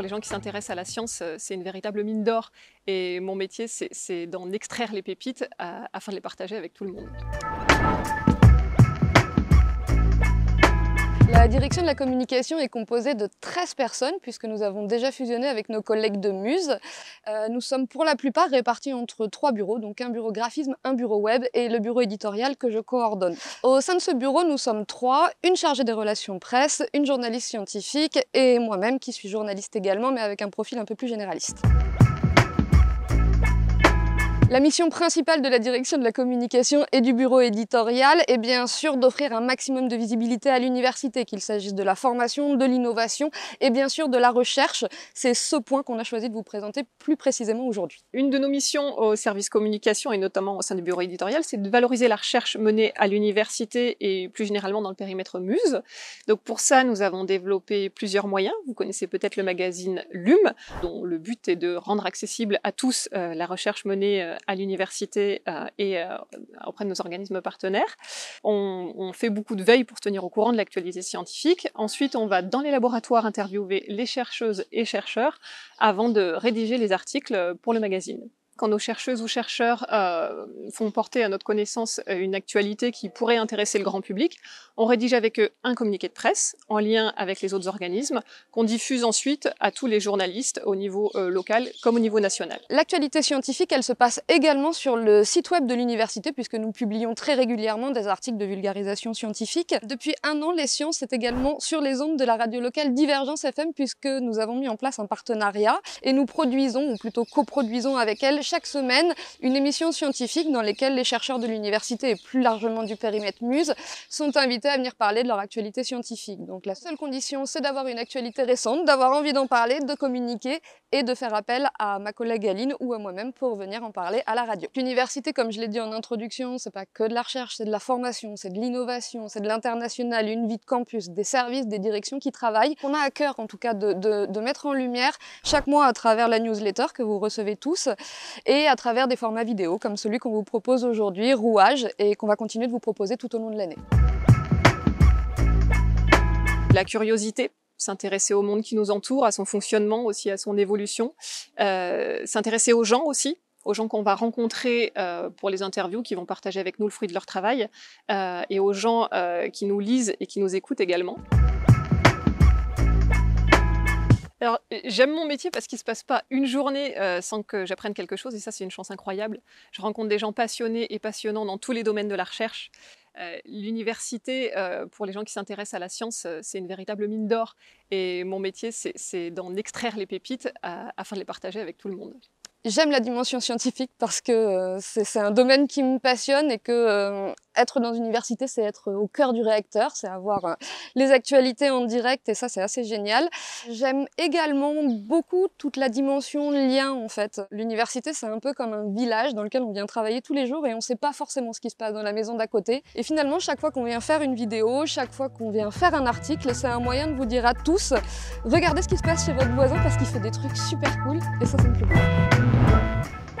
pour les gens qui s'intéressent à la science, euh, c'est une véritable mine d'or. Et mon métier, c'est d'en extraire les pépites afin de les partager avec tout le monde. La direction de la communication est composée de 13 personnes puisque nous avons déjà fusionné avec nos collègues de Muse. Euh, nous sommes pour la plupart répartis entre trois bureaux, donc un bureau graphisme, un bureau web et le bureau éditorial que je coordonne. Au sein de ce bureau, nous sommes trois, une chargée des relations presse, une journaliste scientifique et moi-même qui suis journaliste également mais avec un profil un peu plus généraliste. La mission principale de la direction de la communication et du bureau éditorial est bien sûr d'offrir un maximum de visibilité à l'université, qu'il s'agisse de la formation, de l'innovation et bien sûr de la recherche. C'est ce point qu'on a choisi de vous présenter plus précisément aujourd'hui. Une de nos missions au service communication et notamment au sein du bureau éditorial, c'est de valoriser la recherche menée à l'université et plus généralement dans le périmètre MUSE. Donc pour ça, nous avons développé plusieurs moyens. Vous connaissez peut-être le magazine LUME, dont le but est de rendre accessible à tous euh, la recherche menée euh, à l'université euh, et euh, auprès de nos organismes partenaires. On, fait beaucoup de veille pour tenir au courant de l'actualité scientifique. Ensuite, on va dans les laboratoires interviewer les chercheuses et chercheurs avant de rédiger les articles pour le magazine quand nos chercheuses ou chercheurs euh, font porter à notre connaissance euh, une actualité qui pourrait intéresser le grand public, on rédige avec eux un communiqué de presse en lien avec les autres organismes qu'on diffuse ensuite à tous les journalistes au niveau euh, local comme au niveau national. L'actualité scientifique, elle se passe également sur le site web de l'université puisque nous publions très régulièrement des articles de vulgarisation scientifique. Depuis un an, les sciences est également sur les ondes de la radio locale Divergence FM puisque nous avons mis en place un partenariat et nous produisons, ou plutôt coproduisons avec elle, chaque semaine une émission scientifique dans laquelle les chercheurs de l'université et plus largement du périmètre MUSE sont invités à venir parler de leur actualité scientifique. Donc la seule condition, c'est d'avoir une actualité récente, d'avoir envie d'en parler, de communiquer et de faire appel à ma collègue Aline ou à moi-même pour venir en parler à la radio. L'université, comme je l'ai dit en introduction, c'est pas que de la recherche, c'est de la formation, c'est de l'innovation, c'est de l'international, une vie de campus, des services, des directions qui travaillent. On a à cœur en tout cas de, de mettre en lumière chaque mois à travers la newsletter que vous recevez tous et à travers des formats vidéo comme celui qu'on vous propose aujourd'hui, Rouage, et qu'on va continuer de vous proposer tout au long de l'année. La curiosité, s'intéresser au monde qui nous entoure, à son fonctionnement aussi, à son évolution, euh, s'intéresser aux gens aussi, aux gens qu'on va rencontrer euh, pour les interviews, qui vont partager avec nous le fruit de leur travail, euh, et aux gens qui nous lisent et qui nous écoutent également. Alors, euh, j'aime mon métier parce qu'il ne se passe pas une journée euh, sans que j'apprenne quelque chose, et ça, c'est une chance incroyable. Je rencontre des gens passionnés et passionnants dans tous les domaines de la recherche. Euh, l'université, pour les gens qui s'intéressent à la science, c'est une véritable mine d'or. Et mon métier, c'est d'en extraire les pépites afin de les partager avec tout le monde. J'aime la dimension scientifique parce que c'est un domaine qui me passionne et que être dans une université, c'est être au cœur du réacteur, c'est avoir euh, les actualités en direct et ça c'est assez génial. J'aime également beaucoup toute la dimension lien en fait. L'université c'est un peu comme un village dans lequel on vient travailler tous les jours et on ne sait pas forcément ce qui se passe dans la maison d'à côté. Et finalement chaque fois qu'on vient faire une vidéo, chaque fois qu'on vient faire un article, c'est un moyen de vous dire à tous regardez ce qui se passe chez votre voisin parce qu'il fait des trucs super cool et ça c'est plus beau.